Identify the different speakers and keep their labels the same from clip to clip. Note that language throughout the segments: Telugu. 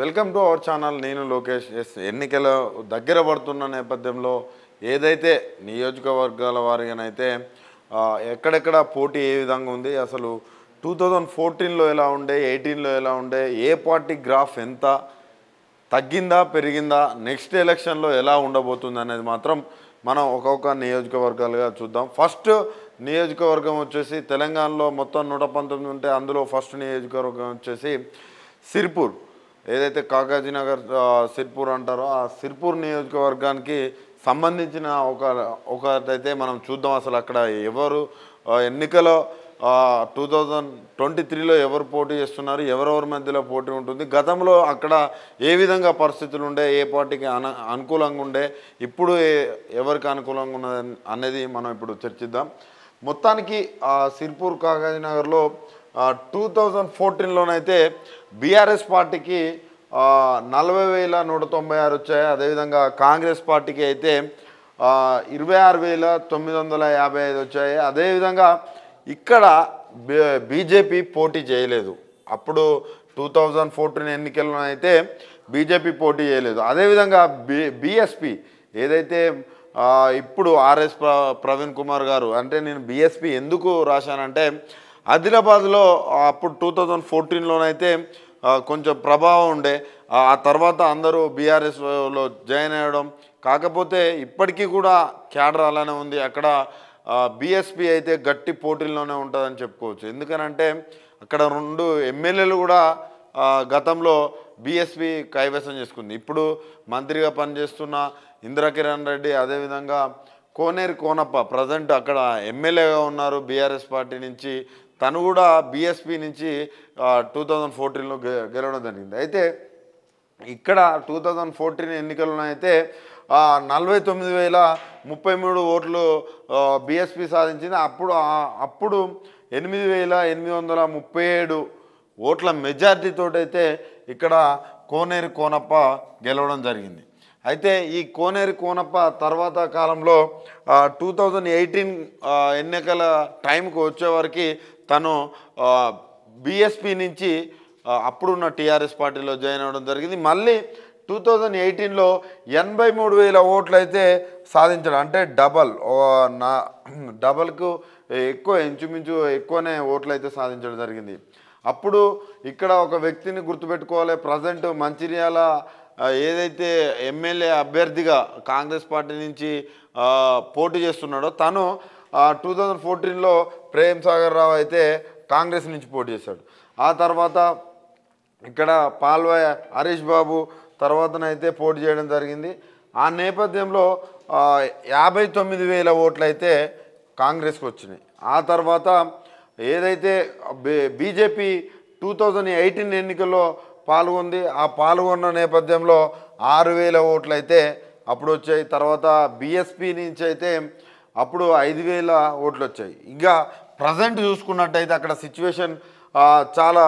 Speaker 1: వెల్కమ్ టు అవర్ ఛానల్ నేను లోకేష్ ఎస్ ఎన్నికల దగ్గర పడుతున్న నేపథ్యంలో ఏదైతే నియోజకవర్గాల వారిగానైతే ఎక్కడెక్కడ పోటీ ఏ విధంగా ఉంది అసలు టూ థౌజండ్ ఫోర్టీన్లో ఎలా ఉండే ఎయిటీన్లో ఎలా ఉండే ఏ పార్టీ గ్రాఫ్ ఎంత తగ్గిందా పెరిగిందా నెక్స్ట్ ఎలక్షన్లో ఎలా ఉండబోతుంది అనేది మాత్రం మనం ఒక్కొక్క నియోజకవర్గాలుగా చూద్దాం ఫస్ట్ నియోజకవర్గం వచ్చేసి తెలంగాణలో మొత్తం నూట పంతొమ్మిది ఉంటే అందులో ఫస్ట్ నియోజకవర్గం వచ్చేసి సిర్పూర్ ఏదైతే కాకాజీనగర్ సిర్పూర్ అంటారో ఆ సిర్పూర్ నియోజకవర్గానికి సంబంధించిన ఒక ఒకటైతే మనం చూద్దాం అసలు అక్కడ ఎవరు ఎన్నికలో టూ థౌజండ్ ట్వంటీ త్రీలో ఎవరు పోటీ చేస్తున్నారు ఎవరెవరి మధ్యలో పోటీ ఉంటుంది గతంలో అక్కడ ఏ విధంగా పరిస్థితులు ఉండే ఏ పార్టీకి అన అనుకూలంగా ఉండే ఇప్పుడు ఎవరికి అనుకూలంగా ఉన్నది అనేది మనం ఇప్పుడు చర్చిద్దాం మొత్తానికి సిర్పూర్ కాకాజీనగర్లో టూ థౌజండ్ ఫోర్టీన్లోనైతే బీఆర్ఎస్ పార్టీకి నలభై వేల నూట తొంభై ఆరు వచ్చాయి అదేవిధంగా కాంగ్రెస్ పార్టీకి అయితే ఇరవై ఆరు వేల తొమ్మిది వందల యాభై ఐదు వచ్చాయి అదేవిధంగా ఇక్కడ బీజేపీ పోటీ చేయలేదు అప్పుడు టూ థౌజండ్ ఫోర్టీన్ ఎన్నికల్లో అయితే బీజేపీ పోటీ చేయలేదు అదేవిధంగా బి బీఎస్పీ ఏదైతే ఇప్పుడు ఆర్ఎస్ ప్రవీణ్ కుమార్ గారు అంటే నేను బీఎస్పీ ఎందుకు రాశానంటే ఆదిలాబాద్లో అప్పుడు టూ థౌజండ్ ఫోర్టీన్లోనైతే కొంచెం ప్రభావం ఉండే ఆ తర్వాత అందరూ బీఆర్ఎస్లో జాయిన్ అయ్యడం కాకపోతే ఇప్పటికీ కూడా క్యాడర్ అలానే ఉంది అక్కడ బీఎస్పీ అయితే గట్టి పోటీల్లోనే ఉంటుందని చెప్పుకోవచ్చు ఎందుకనంటే అక్కడ రెండు ఎమ్మెల్యేలు కూడా గతంలో బీఎస్పీ కైవసం చేసుకుంది ఇప్పుడు మంత్రిగా పనిచేస్తున్న ఇంద్రకిరణ్ రెడ్డి అదేవిధంగా కోనేరు కోనప్ప ప్రజెంట్ అక్కడ ఎమ్మెల్యేగా ఉన్నారు బీఆర్ఎస్ పార్టీ నుంచి తను కూడా బీఎస్పీ నుంచి టూ థౌజండ్ ఫోర్టీన్లో గెలవడం జరిగింది అయితే ఇక్కడ టూ థౌజండ్ ఫోర్టీన్ ఎన్నికల్లో అయితే నలభై తొమ్మిది వేల ముప్పై మూడు ఓట్లు బీఎస్పీ సాధించింది అప్పుడు అప్పుడు ఎనిమిది వేల ఎనిమిది వందల ముప్పై ఏడు ఓట్ల మెజార్టీతోటైతే ఇక్కడ కోనేరు కోనప్ప గెలవడం జరిగింది అయితే ఈ కోనేరు కోనప్ప తర్వాత కాలంలో టూ థౌజండ్ ఎయిటీన్ ఎన్నికల టైంకు వచ్చేవరకు తను బీఎస్పీ నుంచి అప్పుడున్న టీఆర్ఎస్ పార్టీలో జాయిన్ అవ్వడం జరిగింది మళ్ళీ టూ థౌజండ్ ఎయిటీన్లో ఎనభై మూడు వేల ఓట్లు అయితే సాధించడం అంటే డబల్ నా డబల్కు ఎక్కువ ఇంచుమించు ఎక్కువనే ఓట్లు అయితే సాధించడం జరిగింది అప్పుడు ఇక్కడ ఒక వ్యక్తిని గుర్తుపెట్టుకోవాలి ప్రజెంట్ మంచిర్యాల ఏదైతే ఎమ్మెల్యే అభ్యర్థిగా కాంగ్రెస్ పార్టీ నుంచి పోటీ చేస్తున్నాడో తను టూ థౌజండ్ ఫోర్టీన్లో ప్రేమ్ సాగర్ రావు అయితే కాంగ్రెస్ నుంచి పోటీ చేశాడు ఆ తర్వాత ఇక్కడ పాల్వాయ హరీష్ బాబు తర్వాతనైతే పోటీ చేయడం జరిగింది ఆ నేపథ్యంలో యాభై తొమ్మిది వేల ఓట్లు అయితే కాంగ్రెస్కి వచ్చినాయి ఆ తర్వాత ఏదైతే బీజేపీ టూ థౌజండ్ ఎయిటీన్ ఎన్నికల్లో పాల్గొంది ఆ పాల్గొన్న నేపథ్యంలో ఆరు వేల ఓట్లు అయితే అప్పుడు వచ్చాయి తర్వాత బీఎస్పీ నుంచి అయితే అప్పుడు ఐదు వేల ఓట్లు వచ్చాయి ఇంకా ప్రజెంట్ చూసుకున్నట్టయితే అక్కడ సిచ్యువేషన్ చాలా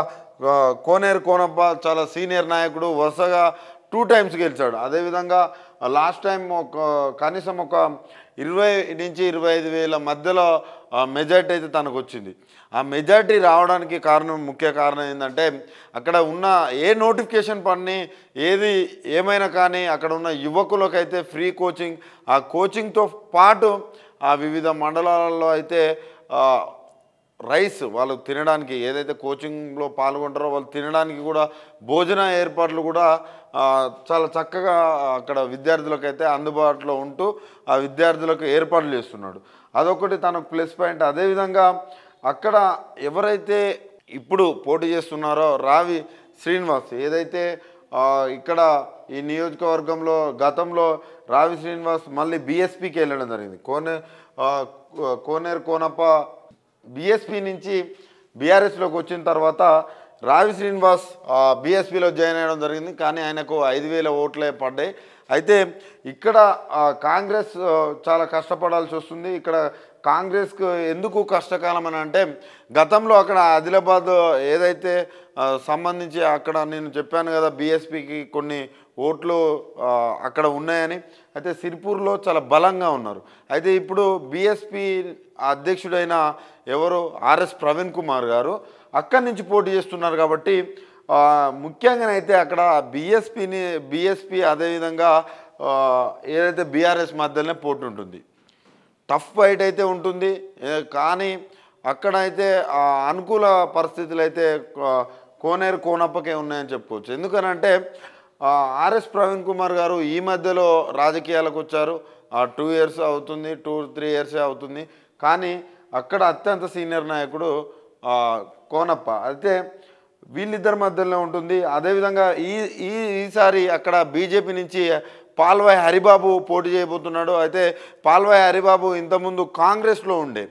Speaker 1: కోనేరు కోనప్ప చాలా సీనియర్ నాయకుడు వరుసగా టూ టైమ్స్ గెలిచాడు అదేవిధంగా లాస్ట్ టైం ఒక కనీసం ఒక ఇరవై నుంచి ఇరవై ఐదు వేల మధ్యలో మెజార్టీ అయితే తనకు వచ్చింది ఆ మెజార్టీ రావడానికి కారణం ముఖ్య కారణం ఏంటంటే అక్కడ ఉన్న ఏ నోటిఫికేషన్ పని ఏది ఏమైనా కానీ అక్కడ ఉన్న యువకులకైతే ఫ్రీ కోచింగ్ ఆ కోచింగ్తో పాటు ఆ వివిధ మండలాలలో అయితే రైస్ వాళ్ళు తినడానికి ఏదైతే కోచింగ్లో పాల్గొంటారో వాళ్ళు తినడానికి కూడా భోజన ఏర్పాట్లు కూడా చాలా చక్కగా అక్కడ విద్యార్థులకైతే అందుబాటులో ఉంటూ ఆ విద్యార్థులకు ఏర్పాట్లు చేస్తున్నాడు అదొకటి తనకు ప్లస్ పాయింట్ అదేవిధంగా అక్కడ ఎవరైతే ఇప్పుడు పోటీ చేస్తున్నారో రావి శ్రీనివాస్ ఏదైతే ఇక్కడ ఈ నియోజకవర్గంలో గతంలో రావి శ్రీనివాస్ మళ్ళీ బీఎస్పీకి వెళ్ళడం జరిగింది కోనే కోనేరు కోనప్ప బీఎస్పీ నుంచి బీఆర్ఎస్లోకి వచ్చిన తర్వాత రావి శ్రీనివాస్ బీఎస్పీలో జాయిన్ అయ్యడం జరిగింది కానీ ఆయనకు ఐదు వేల ఓట్లే పడ్డాయి అయితే ఇక్కడ కాంగ్రెస్ చాలా కష్టపడాల్సి వస్తుంది ఇక్కడ కాంగ్రెస్కు ఎందుకు కష్టకాలం అని అంటే గతంలో అక్కడ ఆదిలాబాద్ ఏదైతే సంబంధించి అక్కడ నేను చెప్పాను కదా బీఎస్పీకి కొన్ని ఓట్లు అక్కడ ఉన్నాయని అయితే సిరిపూర్లో చాలా బలంగా ఉన్నారు అయితే ఇప్పుడు బీఎస్పీ అధ్యక్షుడైన ఎవరు ఆర్ఎస్ ప్రవీణ్ కుమార్ గారు అక్కడి నుంచి పోటీ చేస్తున్నారు కాబట్టి ముఖ్యంగా అయితే అక్కడ బిఎస్పిని బీఎస్పీ అదేవిధంగా ఏదైతే బీఆర్ఎస్ మధ్యలోనే పోటీ ఉంటుంది టఫ్ ఫైట్ అయితే ఉంటుంది కానీ అక్కడైతే అనుకూల పరిస్థితులు అయితే కోనేరు కోనప్పకే ఉన్నాయని చెప్పుకోవచ్చు ఎందుకనంటే ఆర్ఎస్ ప్రవీణ్ కుమార్ గారు ఈ మధ్యలో రాజకీయాలకు వచ్చారు టూ ఇయర్స్ అవుతుంది టూ త్రీ ఇయర్సే అవుతుంది కానీ అక్కడ అత్యంత సీనియర్ నాయకుడు కోనప్ప అయితే వీళ్ళిద్దరి మధ్యలో ఉంటుంది అదేవిధంగా ఈ ఈ ఈసారి అక్కడ బీజేపీ నుంచి పాల్వాయ్ హరిబాబు పోటీ చేయబోతున్నాడు అయితే పాల్వాయ్ హరిబాబు ఇంతకుముందు కాంగ్రెస్లో ఉండే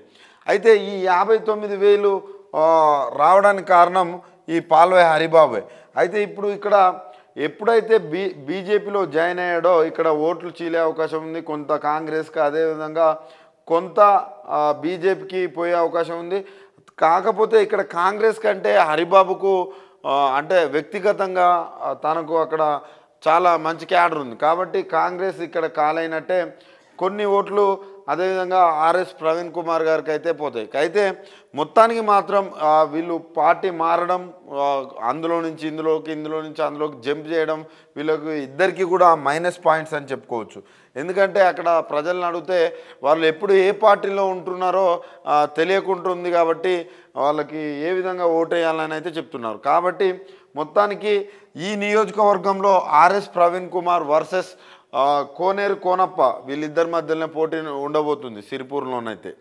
Speaker 1: అయితే ఈ యాభై తొమ్మిది వేలు రావడానికి కారణం ఈ పాల్వాయ్ హరిబాబే అయితే ఇప్పుడు ఇక్కడ ఎప్పుడైతే బీ బీజేపీలో జాయిన్ అయ్యాడో ఇక్కడ ఓట్లు చీలే అవకాశం ఉంది కొంత కాంగ్రెస్కి అదేవిధంగా కొంత బీజేపీకి పోయే అవకాశం ఉంది కాకపోతే ఇక్కడ కాంగ్రెస్ కంటే హరిబాబుకు అంటే వ్యక్తిగతంగా తనకు అక్కడ చాలా మంచి క్యాడర్ ఉంది కాబట్టి కాంగ్రెస్ ఇక్కడ కాలైనట్టే కొన్ని ఓట్లు అదేవిధంగా ఆర్ఎస్ ప్రవీణ్ కుమార్ గారికి అయితే పోతాయి అయితే మొత్తానికి మాత్రం వీళ్ళు పార్టీ మారడం అందులో నుంచి ఇందులోకి ఇందులో నుంచి అందులోకి జంప్ చేయడం వీళ్ళకి ఇద్దరికీ కూడా మైనస్ పాయింట్స్ అని చెప్పుకోవచ్చు ఎందుకంటే అక్కడ ప్రజలను అడిగితే వాళ్ళు ఎప్పుడు ఏ పార్టీలో ఉంటున్నారో తెలియకుంటుంది కాబట్టి వాళ్ళకి ఏ విధంగా ఓటేయాలని అయితే చెప్తున్నారు కాబట్టి మొత్తానికి ఈ నియోజకవర్గంలో ఆర్ఎస్ ప్రవీణ్ కుమార్ వర్సెస్ కోనేరు కోనప్ప వీళ్ళిద్దరి మధ్యలోనే పోటీ ఉండబోతుంది సిరిపూర్లోనైతే